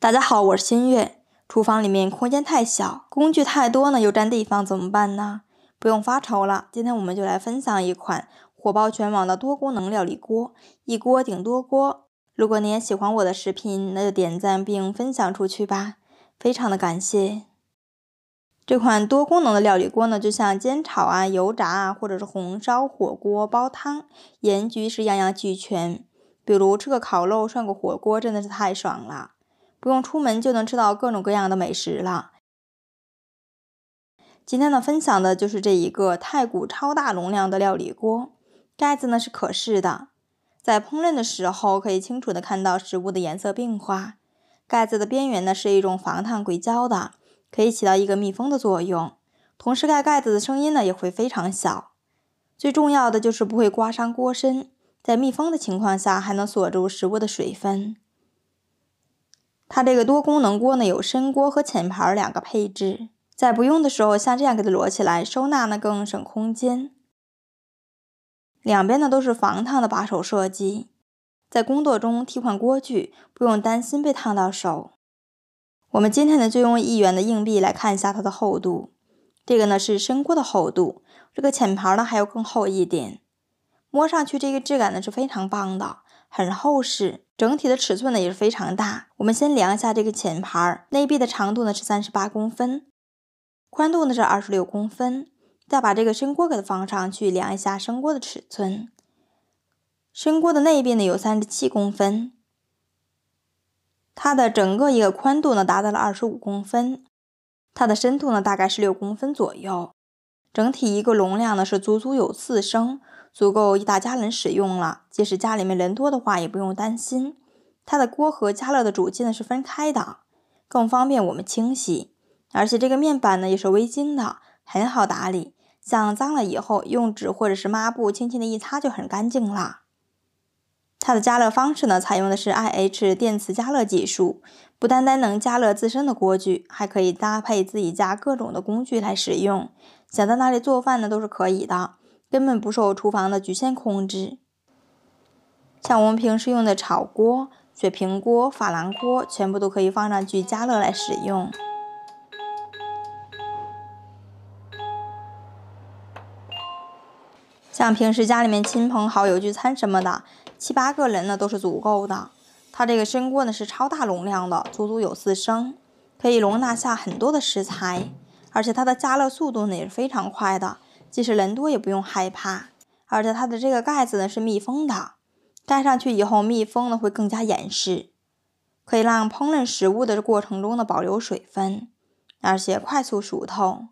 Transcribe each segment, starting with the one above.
大家好，我是新月。厨房里面空间太小，工具太多呢，又占地方，怎么办呢？不用发愁了，今天我们就来分享一款火爆全网的多功能料理锅，一锅顶多锅。如果你也喜欢我的视频，那就点赞并分享出去吧，非常的感谢。这款多功能的料理锅呢，就像煎炒啊、油炸啊，或者是红烧、火锅、煲汤、盐焗是样样俱全。比如吃个烤肉、涮个火锅，真的是太爽了。不用出门就能吃到各种各样的美食了。今天的分享的就是这一个太古超大容量的料理锅，盖子呢是可视的，在烹饪的时候可以清楚的看到食物的颜色变化。盖子的边缘呢是一种防烫硅胶的，可以起到一个密封的作用，同时盖盖子的声音呢也会非常小。最重要的就是不会刮伤锅身，在密封的情况下还能锁住食物的水分。它这个多功能锅呢，有深锅和浅盘两个配置。在不用的时候，像这样给它摞起来收纳呢，更省空间。两边呢都是防烫的把手设计，在工作中替换锅具，不用担心被烫到手。我们今天呢，就用一元的硬币来看一下它的厚度。这个呢是深锅的厚度，这个浅盘呢还要更厚一点。摸上去这个质感呢是非常棒的。很厚实，整体的尺寸呢也是非常大。我们先量一下这个浅盘儿内壁的长度呢是三十八公分，宽度呢是二十六公分。再把这个深锅给它放上去，量一下深锅的尺寸。深锅的内壁呢有三十七公分，它的整个一个宽度呢达到了二十五公分，它的深度呢大概是六公分左右，整体一个容量呢是足足有四升。足够一大家人使用了，即使家里面人多的话，也不用担心。它的锅和加热的主机呢是分开的，更方便我们清洗。而且这个面板呢也是微晶的，很好打理。像脏了以后，用纸或者是抹布轻轻的一擦就很干净啦。它的加热方式呢采用的是 I H 电磁加热技术，不单单能加热自身的锅具，还可以搭配自己家各种的工具来使用。想在哪里做饭呢都是可以的。根本不受厨房的局限控制，像我们平时用的炒锅、水平锅、珐琅锅，全部都可以放上去加热来使用。像平时家里面亲朋好友聚餐什么的，七八个人呢都是足够的。它这个深锅呢是超大容量的，足足有四升，可以容纳下很多的食材，而且它的加热速度呢也是非常快的。即使人多也不用害怕，而且它的这个盖子呢是密封的，盖上去以后密封呢会更加严实，可以让烹饪食物的过程中呢保留水分，而且快速熟透。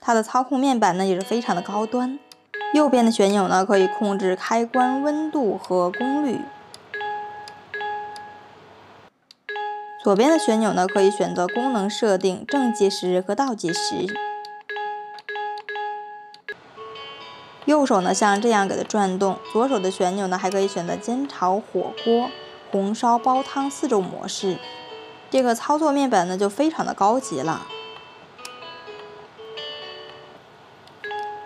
它的操控面板呢也是非常的高端，右边的旋钮呢可以控制开关、温度和功率，左边的旋钮呢可以选择功能设定、正计时和倒计时。右手呢，像这样给它转动。左手的旋钮呢，还可以选择煎炒火锅、红烧煲汤四种模式。这个操作面板呢，就非常的高级了。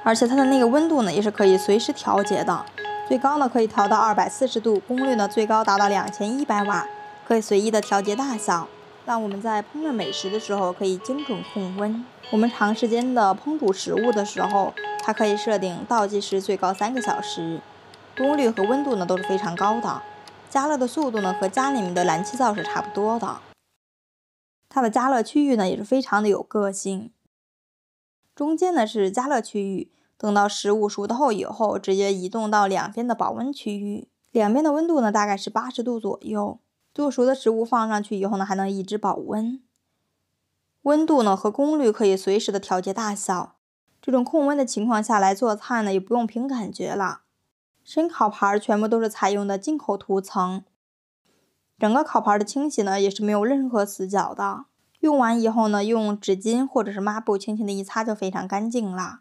而且它的那个温度呢，也是可以随时调节的，最高呢可以调到二百四十度，功率呢最高达到两千一百瓦，可以随意的调节大小，让我们在烹饪美食的时候可以精准控温。我们长时间的烹煮食物的时候。它可以设定倒计时最高三个小时，功率和温度呢都是非常高的，加热的速度呢和家里面的燃气灶是差不多的。它的加热区域呢也是非常的有个性，中间呢是加热区域，等到食物熟透以后，直接移动到两边的保温区域，两边的温度呢大概是八十度左右，做熟的食物放上去以后呢还能一直保温，温度呢和功率可以随时的调节大小。这种控温的情况下来做菜呢，也不用凭感觉了。深烤盘全部都是采用的进口涂层，整个烤盘的清洗呢也是没有任何死角的。用完以后呢，用纸巾或者是抹布轻轻的一擦就非常干净了。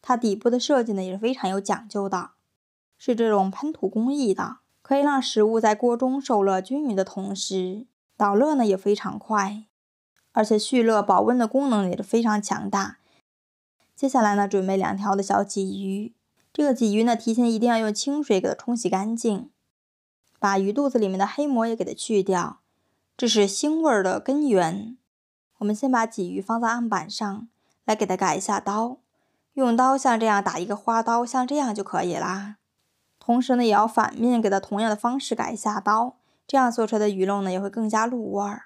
它底部的设计呢也是非常有讲究的，是这种喷涂工艺的，可以让食物在锅中受热均匀的同时，导热呢也非常快，而且蓄热保温的功能也是非常强大。接下来呢，准备两条的小鲫鱼。这个鲫鱼呢，提前一定要用清水给它冲洗干净，把鱼肚子里面的黑膜也给它去掉，这是腥味儿的根源。我们先把鲫鱼放在案板上来给它改一下刀，用刀像这样打一个花刀，像这样就可以啦。同时呢，也要反面给它同样的方式改一下刀，这样做出来的鱼肉呢也会更加入味儿。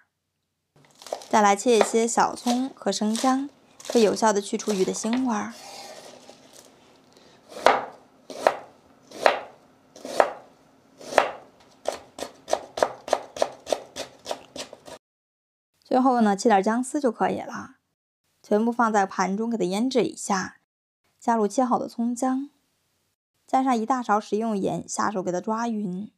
再来切一些小葱和生姜。可有效的去除鱼的腥味儿。最后呢，切点姜丝就可以了。全部放在盘中，给它腌制一下。加入切好的葱姜，加上一大勺食用盐，下手给它抓匀。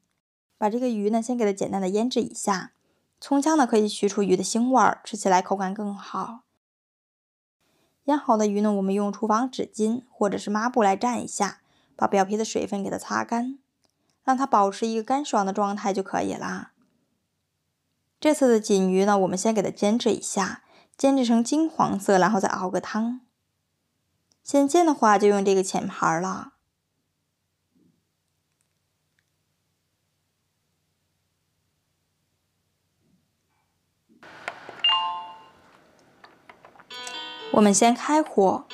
把这个鱼呢，先给它简单的腌制一下。葱姜呢，可以去除鱼的腥味儿，吃起来口感更好。煎好的鱼呢，我们用厨房纸巾或者是抹布来蘸一下，把表皮的水分给它擦干，让它保持一个干爽的状态就可以啦。这次的锦鱼呢，我们先给它煎制一下，煎制成金黄色，然后再熬个汤。先煎的话，就用这个浅盘儿了。我们先开火，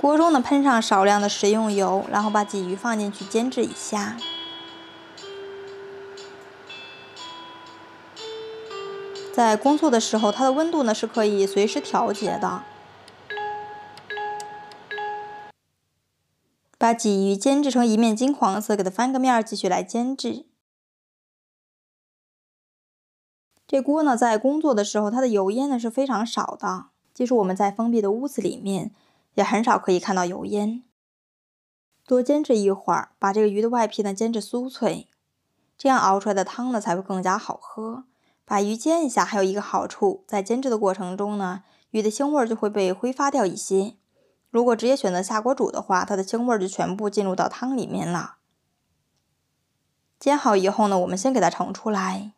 锅中呢喷上少量的食用油，然后把鲫鱼放进去煎制一下。在工作的时候，它的温度呢是可以随时调节的。把鲫鱼煎制成一面金黄色，给它翻个面儿，继续来煎制。这锅呢，在工作的时候，它的油烟呢是非常少的，即使我们在封闭的屋子里面，也很少可以看到油烟。多煎制一会儿，把这个鱼的外皮呢煎至酥脆，这样熬出来的汤呢才会更加好喝。把鱼煎一下，还有一个好处，在煎制的过程中呢，鱼的腥味就会被挥发掉一些。如果直接选择下锅煮的话，它的腥味儿就全部进入到汤里面了。煎好以后呢，我们先给它盛出来。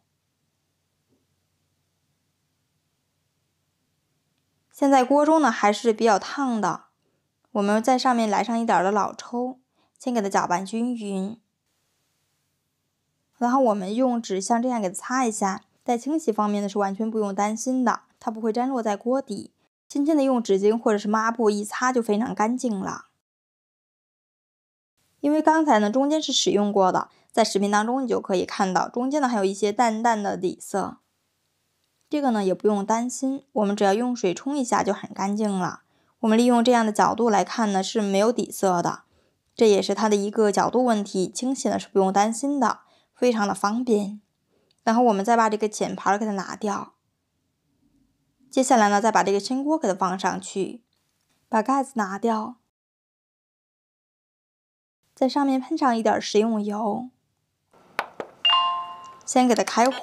现在锅中呢还是比较烫的，我们在上面来上一点的老抽，先给它搅拌均匀。然后我们用纸像这样给它擦一下，在清洗方面呢是完全不用担心的，它不会粘落在锅底。轻轻的用纸巾或者是抹布一擦，就非常干净了。因为刚才呢，中间是使用过的，在视频当中你就可以看到，中间呢还有一些淡淡的底色。这个呢也不用担心，我们只要用水冲一下就很干净了。我们利用这样的角度来看呢是没有底色的，这也是它的一个角度问题，清洗呢是不用担心的，非常的方便。然后我们再把这个浅盘给它拿掉。接下来呢，再把这个蒸锅给它放上去，把盖子拿掉，在上面喷上一点食用油，先给它开火，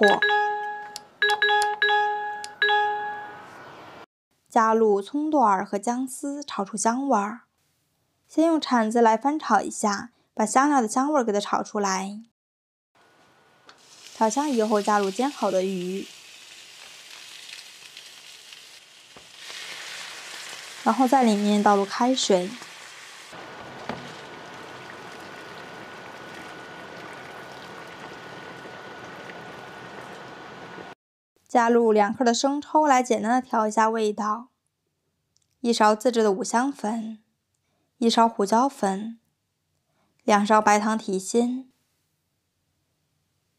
加入葱段儿和姜丝，炒出香味儿。先用铲子来翻炒一下，把香料的香味儿给它炒出来。炒香以后，加入煎好的鱼。然后在里面倒入开水，加入两克的生抽来简单的调一下味道，一勺自制的五香粉，一勺胡椒粉，两勺白糖提鲜，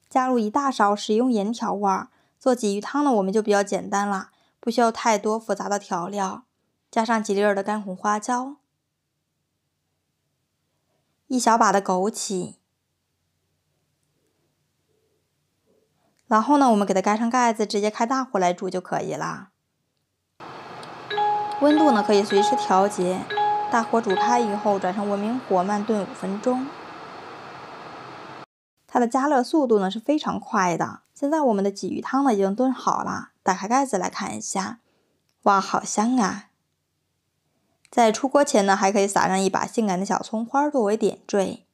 加入一大勺食用盐调味儿。做鲫鱼汤呢，我们就比较简单了，不需要太多复杂的调料。加上几粒儿的干红花椒，一小把的枸杞，然后呢，我们给它盖上盖子，直接开大火来煮就可以了。温度呢可以随时调节，大火煮开以后转成文明火慢炖五分钟。它的加热速度呢是非常快的。现在我们的鲫鱼汤呢已经炖好了，打开盖子来看一下，哇，好香啊！在出锅前呢，还可以撒上一把性感的小葱花作为点缀。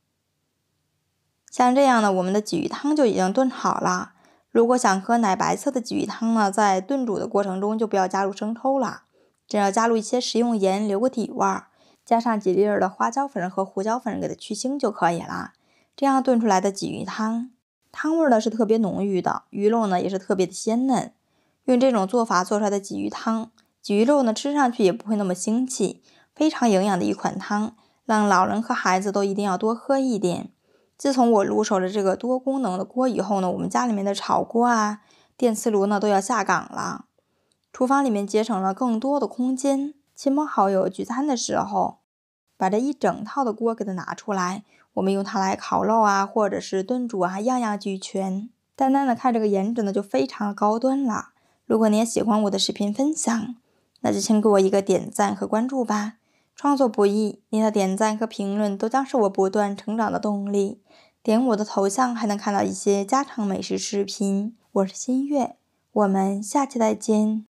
像这样呢，我们的鲫鱼汤就已经炖好了。如果想喝奶白色的鲫鱼汤呢，在炖煮的过程中就不要加入生抽了，只要加入一些食用盐留个底味儿，加上几粒儿的花椒粉和胡椒粉给它去腥就可以了。这样炖出来的鲫鱼汤，汤味儿呢是特别浓郁的，鱼肉呢也是特别的鲜嫩。用这种做法做出来的鲫鱼汤。鱼肉呢，吃上去也不会那么腥气，非常营养的一款汤，让老人和孩子都一定要多喝一点。自从我入手了这个多功能的锅以后呢，我们家里面的炒锅啊、电磁炉呢都要下岗了，厨房里面节省了更多的空间。亲朋好友聚餐的时候，把这一整套的锅给它拿出来，我们用它来烤肉啊，或者是炖煮啊，样样俱全。单单的看这个颜值呢，就非常高端了。如果你也喜欢我的视频分享。那就请给我一个点赞和关注吧，创作不易，您的点赞和评论都将是我不断成长的动力。点我的头像还能看到一些家常美食视频。我是新月，我们下期再见。